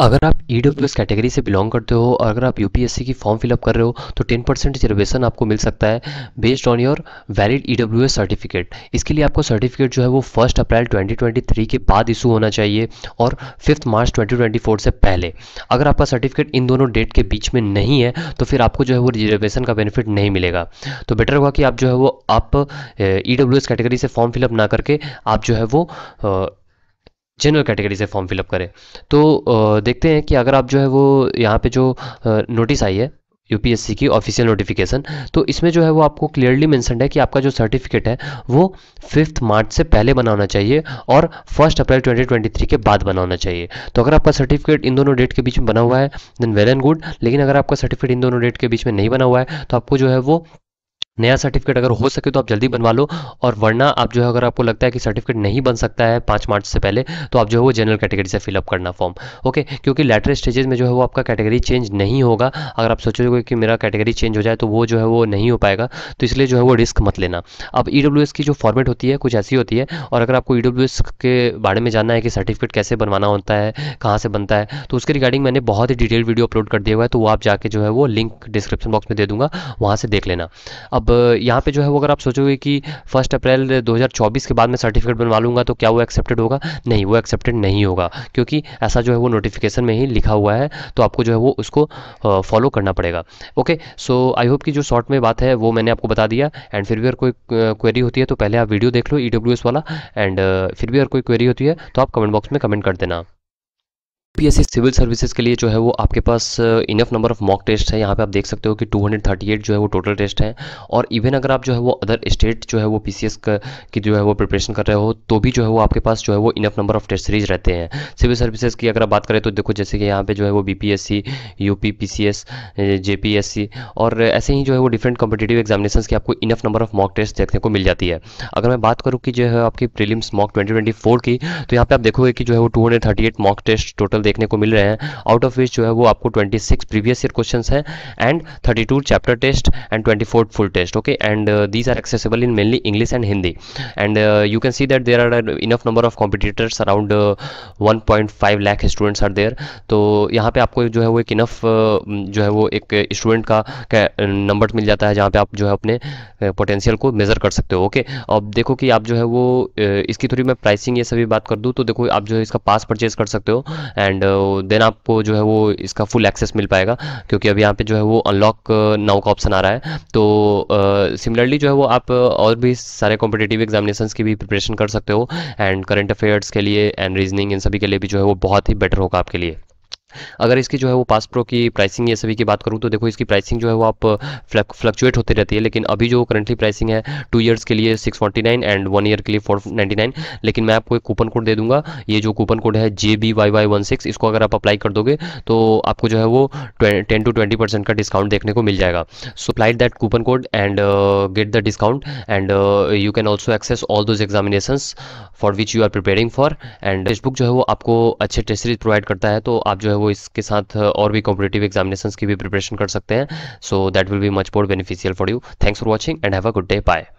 अगर आप E W S category से बिलोंग करते हो और अगर आप यू पी एस सी की फॉर्म फिलअप कर रहे हो तो टेन परसेंट रिजर्वेशन आपको मिल सकता है based on your valid E W S certificate इसके लिए आपको सर्टिफिकेट जो है वो first April twenty twenty three के बाद इशू होना चाहिए और fifth March twenty twenty four से पहले अगर आपका सर्टिफिकेट इन दोनों डेट के बीच में नहीं है तो फिर आपको जो है वो रिजर्वेशन का बेनिफिट नहीं मिलेगा तो बेटर होगा कि आप जो है वो आप ई डब्ल्यू एस कैटेगरी से फॉर्म फिलअप ना करके आप जो है वो जनरल कैटेगरी से फॉर्म फिलअप करें तो देखते हैं कि अगर आप जो है वो यहाँ पे जो नोटिस आई है यूपीएससी की ऑफिशियल नोटिफिकेशन तो इसमें जो है वो आपको क्लियरली मैंसनड है कि आपका जो सर्टिफिकेट है वो फिफ्थ मार्च से पहले बनाना चाहिए और फर्स्ट अप्रैल 2023 के बाद बनाना चाहिए तो अगर आपका सर्टिफिकेट इन दोनों डेट के बीच में बना हुआ है देन वेल एंड गुड लेकिन अगर आपका सर्टिफिकेट इन दोनों डेट के बीच में नहीं बना हुआ है तो आपको जो है वो नया सर्टिफिकेट अगर हो सके तो आप जल्दी बनवा लो और वरना आप जो है अगर आपको लगता है कि सर्टिफिकेट नहीं बन सकता है पाँच मार्च से पहले तो आप जो है वो जनरल कैटेगरी से फिलअप करना फॉर्म ओके क्योंकि लेटर स्टेजेस में जो है वो आपका कैटेगरी चेंज नहीं होगा अगर आप सोचोगे कि मेरा कैटेगरी चेंज हो जाए तो वो जो है वो नहीं हो पाएगा तो इसलिए जो है वो रिस्क मत लेना अब ई e की जो फॉर्मेट होती है कुछ ऐसी होती है और अगर आपको ई e के बारे में जानना है कि सर्टिफिकेट कैसे बनवाना होता है कहाँ से बनता है तो उसके रिगार्डिंग मैंने बहुत ही डिटेल वीडियो अपलोड कर दिया हुआ है तो वो आप जाके जो है वो लिंक डिस्क्रिप्शन बॉक्स में दे दूंगा वहाँ से देख लेना अब अब यहाँ पे जो है वो अगर आप सोचोगे कि फर्स्ट अप्रैल 2024 के बाद मैं सर्टिफिकेट बनवा लूँगा तो क्या वो एक्सेप्टेड होगा नहीं वो एक्सेप्टेड नहीं होगा क्योंकि ऐसा जो है वो नोटिफिकेशन में ही लिखा हुआ है तो आपको जो है वो उसको फॉलो करना पड़ेगा ओके सो आई होप कि जो शॉर्ट में बात है वो मैंने आपको बता दिया एंड फिर भी अगर कोई क्वेरी होती है तो पहले आप वीडियो देख लो ई e वाला एंड फिर भी अगर कोई क्वेरी होती है तो आप कमेंट बॉक्स में कमेंट कर देना यूपीएससी सिविल सर्विसेज के लिए जो है वो आपके पास enough number of mock test है यहाँ पे आप देख सकते हो कि 238 जो है वो टोटल टेस्ट है और इवन अगर आप जो है वो अदर स्टेट जो है वो पीसीएस की जो है वो प्रिपरेशन कर रहे हो तो भी जो है वो आपके पास जो है वो enough number of test series रहते हैं सिविल सर्विसेज की अगर आप बात करें तो देखो जैसे कि यहाँ पे जो है वो बी यूपी पीसीएस सी और ऐसे ही जो है वो डिफरेंट कॉम्पिटेटिव एग्जामिनेशन की आपको enough number of mock test देखने को मिल जाती है अगर मैं बात करूँ कि जो है आपकी प्रीलिम्स मॉक ट्वेंटी की तो यहाँ पे आप देखोगे कि जो है वो टू मॉक टेस्ट टोटल देखने को मिल रहे हैं आउट ऑफ विच जो है वो आपको 26 प्रीवियस ईयर क्वेश्चन हैं and 32 chapter test and 24 full test okay and these are accessible in mainly English and Hindi and you can see that there are enough number of competitors around one point five lakh students are there तो यहाँ पे आपको जो है वो एक enough uh, जो है वो एक स्टूडेंट का नंबर uh, मिल जाता है जहाँ पे आप जो है अपने पोटेंशियल uh, को मेज़र कर सकते हो ओके अब देखो कि आप जो है वो इसकी थोड़ी मैं प्राइसिंग ये सभी बात कर दूँ तो देखो आप जो है इसका पास परचेज कर सकते हो एंड एंड देन uh, आपको जो है वो इसका फुल एक्सेस मिल पाएगा क्योंकि अभी यहाँ पे जो है वो अनलॉक नाउ uh, का ऑप्शन आ रहा है तो सिमिलरली uh, जो है वो आप और भी सारे कॉम्पिटेटिव एग्जामिनेशन की भी प्रिपरेशन कर सकते हो एंड करंट अफेयर्स के लिए एंड रीजनिंग इन सभी के लिए भी जो है वो बहुत ही बेटर होगा आपके लिए अगर इसकी जो है वो पास प्रो की प्राइसिंग ये सभी की बात करूँ तो देखो इसकी प्राइसिंग जो है वो आप फ्लक्चुएट होती रहती है लेकिन अभी जो करंटली प्राइसिंग है टू ईयर्स के लिए six forty nine and one year के लिए फोर नाइन्टी नाइन लेकिन मैं आपको एक कूपन कोड दे दूंगा ये जो कूपन कोड है J B Y Y one six इसको अगर आप अप्लाई कर दोगे तो आपको जो है वो टेन टू ट्वेंटी परसेंट का डिस्काउंट देखने को मिल जाएगा so applied that coupon code and get the discount and you can also access all those examination for which you are preparing for and text book जो है वो आपको अच्छे टेस्ट सीरीज प्रोवाइड करता है तो आप जो है वो इसके साथ और भी कॉम्पिटेटिव एग्जामिनेशन की भी प्रिपरेशन कर सकते हैं so that will be much more beneficial for you thanks for watching and have a good day bye